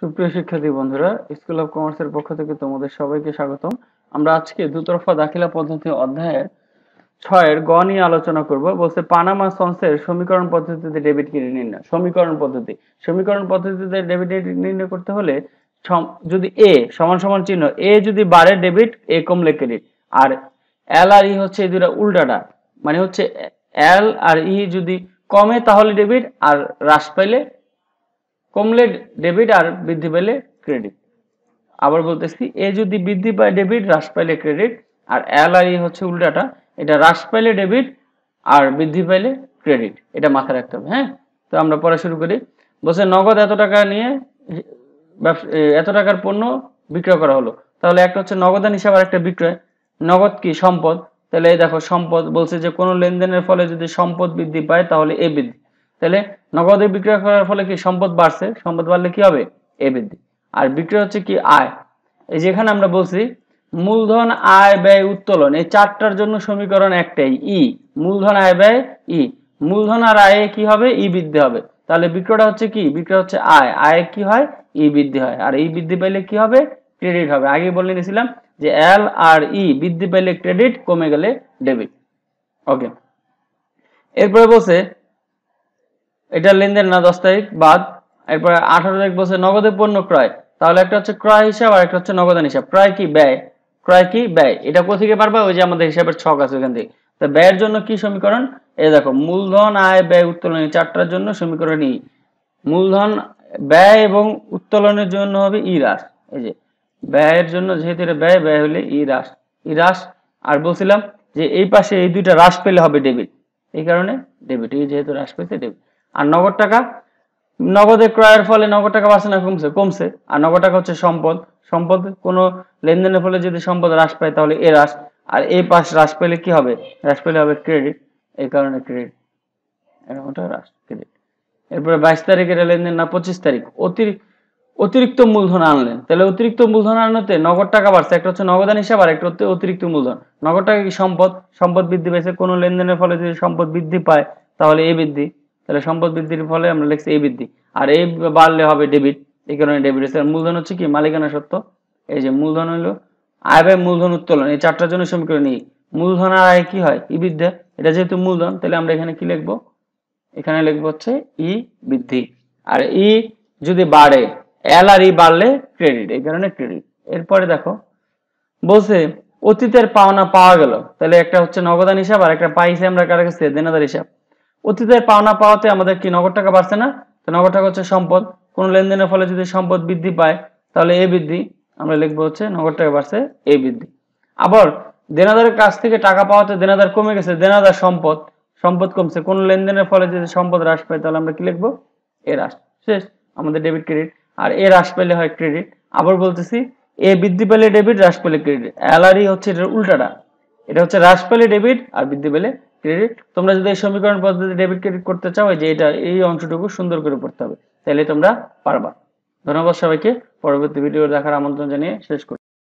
সুপ্রিয় শিক্ষার্থী বন্ধুরা স্কুল অফ কমার্সের পক্ষ থেকে তোমাদের সবাইকে স্বাগতম আমরা আজকে দুতরফা দাখিলা পদ্ধতি অধ্যায়ের ছয়ের গ নিয়ে আলোচনা করব বলছে পানামা সন্সের সমীকরণ পদ্ধতিতে ডেবিট ক্রেডিট নির্ণয় সমীকরণ পদ্ধতি সমীকরণ পদ্ধতিতে ডেবিট ক্রেডিট নির্ণয় করতে হলে যদি এ সমান সমান চিহ্ন এ যদি বাড়ে ডেবিট এ কমলে ক্রেডিট আর এল আর ই e হচ্ছে এই দুটা উল্টাটা মানে হচ্ছে এল আর ই e যদি কমে তাহলে ডেবিট আর হ্রাস পাইলে কমলে ডেবিট আর বৃদ্ধি পেলে ক্রেডিট আবার বলতেছি এ যদি বৃদ্ধি পায় ডেবিট হ্রাস পাইলে ক্রেডিট আর এল আর ই e হচ্ছে উল্টাটা এটা হ্রাস পাইলে ডেবিট আর বৃদ্ধি পাইলে ক্রেডিট এটা মাথায় রাখতে হবে হ্যাঁ তো আমরা পড়া শুরু করি বলছে নগদ এত টাকা নিয়ে এত টাকার পণ্য বিক্রয় করা হলো তাহলে একটা হচ্ছে নগদান হিসাবে আর একটা বিক্রয় নগদ কি সম্পদ তাহলে এই দেখো সম্পদ বলছে যে কোনো লেনদেনের ফলে যদি সম্পদ বৃদ্ধি পায় তাহলে এ বৃদ্ধি তাহলে নগদে বিক্রয় করার ফলে কি সম্পদ বাড়ছে সম্পদ বাড়লে কি হবে এ বৃদ্ধি আর বিক্রয় হচ্ছে কি আয় এই যেখানে আমরা বলছি মূলধন আয় ব্যয় উত্তোলন এই চারটার জন্য সমীকরণ একটাই ই মূলধন আয় ব্যয় ই মূলধন আর আয়ে কি হবে ই বৃদ্ধি হবে তাহলে বিক্রয়টা হচ্ছে কি বিক্রয় হচ্ছে আয় আয়ে কি হয় ই বৃদ্ধি হয় আর এই বৃদ্ধি পাইলে কি হবে ক্রেডিট হবে আগে বলে নিয়েছিলাম যে এল আর ই e বৃদ্ধি পাইলে ক্রেডিট কমে গেলে ডেবিট ওকে এরপরে বলছে এটা লেনদেন না দশ তারিখ বাদ এরপরে আঠারো তারিখ বলছে নগদে পণ্য ক্রয় তাহলে একটা হচ্ছে ক্রয় হিসাব আর একটা হচ্ছে নগদান হিসাব ক্রয় কি ব্যয় ক্রয় কি ব্যয় এটা কোথেকে পারবা ওই যে আমাদের হিসাবের ছক আছে ওইখান থেকে তো ব্যয়ের জন্য কি সমীকরণ এ দেখো মূলধন আয় ব্যয় উত্তোলন চারটার জন্য সমীকরণ ই মূলধন ব্যয় এবং উত্তোলনের জন্য হবে ই হ্রাস এই যে ব্যয়ের জন্য যেহেতু এটা ব্যয় ব্যয় হলে ই হ্রাস ই হ্রাস আর বলছিলাম যে এই পাশে এই দুইটা হ্রাস পেলে হবে ডেবিট এই কারণে ডেবিট এই যেহেতু হ্রাস পেতে ডেবিট আর নগদ টাকা নগদে ক্রয়ের ফলে নগদ টাকা বাড়ছে না কমছে কমছে আর নগদ টাকা হচ্ছে সম্পদ সম্পদ কোনো লেনদেনের ফলে যদি সম্পদ হ্রাস পায় তাহলে এ হ্রাস আর এই পাশ হ্রাস পেলে কি হবে হ্রাস পেলে হবে ক্রেডিট এই কারণে ক্রেডিট এরকমটা হ্রাস ক্রেডিট এরপরে বাইশ তারিখের লেনদেন না পঁচিশ তারিখ অতিরিক্ত অতিরিক্ত মূলধন আনলেন তাহলে অতিরিক্ত মূলধন আনতে নগদ টাকা বাড়ছে একটা হচ্ছে নগদান হিসাব আর একটা হচ্ছে অতিরিক্ত মূলধন নগদ টাকা কি সম্পদ সম্পদ বৃদ্ধি পেয়েছে কোনো লেনদেনের ফলে যদি সম্পদ বৃদ্ধি পায় তাহলে এই বৃদ্ধি তাহলে সম্পদ বৃদ্ধির ফলে আমরা লিখছি এই বৃদ্ধি আর এই বাড়লে হবে ডেবিট এই কারণে ডেবিট আছে মূলধন হচ্ছে কি মালিকানা সত্য এই যে মূলধন হলো আয় ব্যয় মূলধন উত্তোলন এই চারটার জন্য সমীকরণ নিই মূলধন আর আয় কি হয় ই e বৃদ্ধি এটা যেহেতু মূলধন তাহলে আমরা এখানে কি লিখবো এখানে লিখবো হচ্ছে ই e বৃদ্ধি আর ই e যদি বাড়ে এল আর ই বাড়লে ক্রেডিট এই কারণে ক্রেডিট এরপরে দেখো বলছে অতীতের পাওনা পাওয়া গেল তাহলে একটা হচ্ছে নগদান হিসাব আর একটা পাইছে আমরা কারো কাছে দেনাদার হিসাব অতীতের পাওনা পাওয়াতে আমাদের কি নগদ টাকা বাড়ছে না তো নগদ টাকা হচ্ছে সম্পদ কোন লেনদেনের ফলে যদি সম্পদ বৃদ্ধি পায় তাহলে এ বৃদ্ধি আমরা লিখবো হচ্ছে নগদ টাকা বাড়ছে এ বৃদ্ধি আবার দেনাদারের কাছ থেকে টাকা পাওয়াতে দেনাদার কমে গেছে দেনাদার সম্পদ সম্পদ কমছে কোন লেনদেনের ফলে যদি সম্পদ হ্রাস পায় তাহলে আমরা কি লিখবো এ হ্রাস শেষ আমাদের ডেবিট ক্রেডিট আর এ হ্রাস পেলে হয় ক্রেডিট আবার বলতেছি এ বৃদ্ধি পেলে ডেবিট হ্রাস পেলে ক্রেডিট এলআরই হচ্ছে এটার উল্টাটা এটা হচ্ছে হ্রাস পেলে ডেবিট আর বৃদ্ধি পেলে ক্রেডিট তোমরা যদি এই সমীকরণ পদ্ধতি ডেবিট ক্রেডিট করতে চাও যে এটা এই অংশটুকু সুন্দর করে পড়তে হবে তাহলে তোমরা পারবা ধন্যবাদ সবাইকে পরবর্তী ভিডিও দেখার আমন্ত্রণ জানিয়ে শেষ করছি